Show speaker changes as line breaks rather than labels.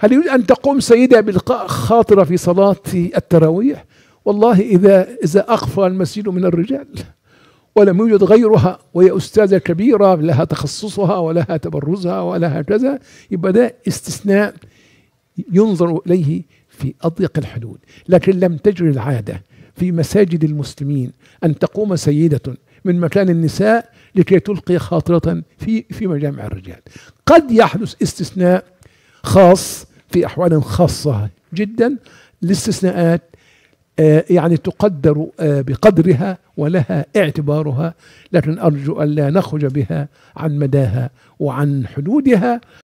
هل يريد أن تقوم سيدة بإلقاء خاطرة في صلاة التراويح والله إذا إذا أخفى المسجد من الرجال ولم يوجد غيرها وهي أستاذة كبيرة لها تخصصها ولها تبرزها ولها كذا يبقى ده استثناء ينظر إليه في أضيق الحدود لكن لم تجري العادة في مساجد المسلمين أن تقوم سيدة من مكان النساء لكي تلقي خاطرة في في مجامع الرجال قد يحدث استثناء خاص في أحوال خاصة جدا لاستثناءات آه، يعني تقدر آه، بقدرها ولها اعتبارها لكن أرجو ألا نخرج بها عن مداها وعن حدودها